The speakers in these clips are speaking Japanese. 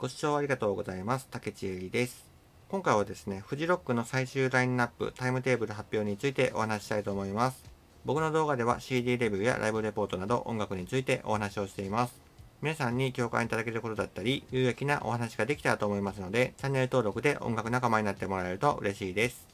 ご視聴ありがとうございます。竹内えりです。今回はですね、フジロックの最終ラインナップ、タイムテーブル発表についてお話ししたいと思います。僕の動画では CD レビューやライブレポートなど音楽についてお話をしています。皆さんに共感いただけることだったり、有益なお話ができたらと思いますので、チャンネル登録で音楽仲間になってもらえると嬉しいです。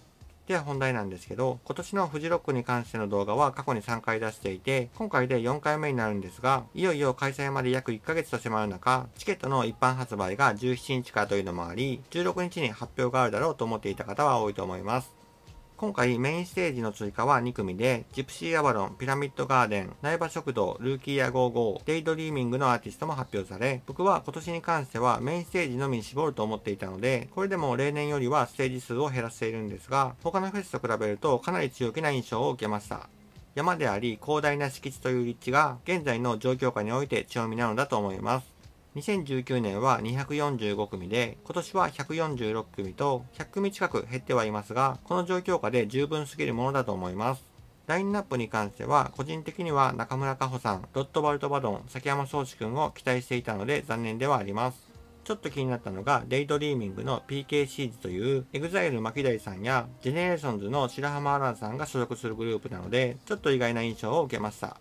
では本題なんですけど、今年のフジロックに関しての動画は過去に3回出していて、今回で4回目になるんですが、いよいよ開催まで約1ヶ月と迫る中、チケットの一般発売が17日からというのもあり、16日に発表があるだろうと思っていた方は多いと思います。今回メインステージの追加は2組で、ジプシーアバロン、ピラミッドガーデン、苗場食堂、ルーキーー・ゴー、デイドリーミングのアーティストも発表され、僕は今年に関してはメインステージのみに絞ると思っていたので、これでも例年よりはステージ数を減らしているんですが、他のフェスと比べるとかなり強気な印象を受けました。山であり広大な敷地という立地が現在の状況下において強みなのだと思います。2019年は245組で、今年は146組と100組近く減ってはいますが、この状況下で十分すぎるものだと思います。ラインナップに関しては、個人的には中村佳穂さん、ロットバルト・バドン、崎山聡志くんを期待していたので残念ではあります。ちょっと気になったのが、デイドリーミングの PK シーズという、EXILE 牧大さんや、ジェネレーションズの白浜アランさんが所属するグループなので、ちょっと意外な印象を受けました。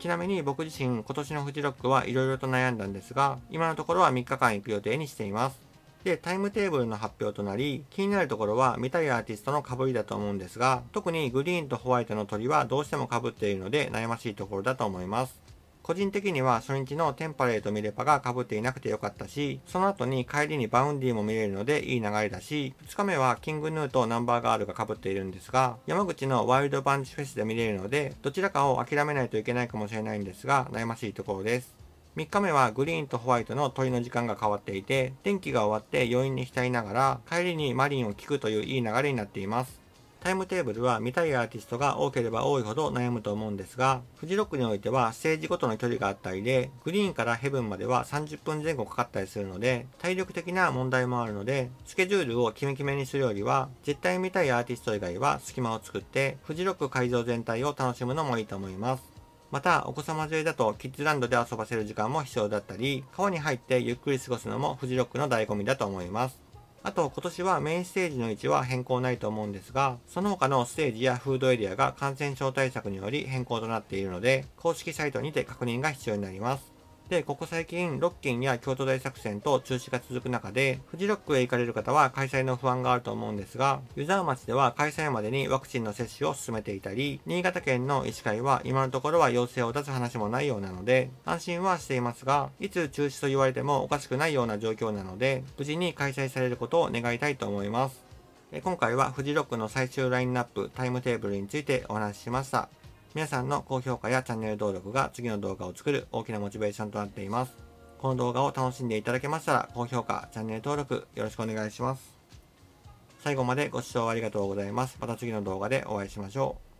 ちなみに僕自身今年のフジロックはいろいろと悩んだんですが、今のところは3日間行く予定にしています。で、タイムテーブルの発表となり、気になるところは見たいアーティストの被りだと思うんですが、特にグリーンとホワイトの鳥はどうしても被っているので悩ましいところだと思います。個人的には初日のテンパレーとミレパが被っていなくてよかったし、その後に帰りにバウンディも見れるのでいい流れだし、2日目はキングヌーとナンバーガールが被っているんですが、山口のワイルドバンチフェスで見れるので、どちらかを諦めないといけないかもしれないんですが、悩ましいところです。3日目はグリーンとホワイトの鳥の時間が変わっていて、天気が終わって余韻に浸りながら、帰りにマリンを聞くといういい流れになっています。タイムテーブルは見たいアーティストが多ければ多いほど悩むと思うんですが、フジロックにおいてはステージごとの距離があったりで、グリーンからヘブンまでは30分前後かかったりするので、体力的な問題もあるので、スケジュールをキメキメにするよりは、絶対見たいアーティスト以外は隙間を作って、フジロック会場全体を楽しむのもいいと思います。また、お子様連れだとキッズランドで遊ばせる時間も必要だったり、川に入ってゆっくり過ごすのもフジロックの醍醐味だと思います。あと今年はメインステージの位置は変更ないと思うんですが、その他のステージやフードエリアが感染症対策により変更となっているので、公式サイトにて確認が必要になります。で、ここ最近、キ県や京都大作戦と中止が続く中で、フジロックへ行かれる方は開催の不安があると思うんですが、湯沢町では開催までにワクチンの接種を進めていたり、新潟県の医師会は今のところは要請を出す話もないようなので、安心はしていますが、いつ中止と言われてもおかしくないような状況なので、無事に開催されることを願いたいと思います。今回はフジロックの最終ラインナップ、タイムテーブルについてお話ししました。皆さんの高評価やチャンネル登録が次の動画を作る大きなモチベーションとなっています。この動画を楽しんでいただけましたら、高評価、チャンネル登録よろしくお願いします。最後までご視聴ありがとうございます。また次の動画でお会いしましょう。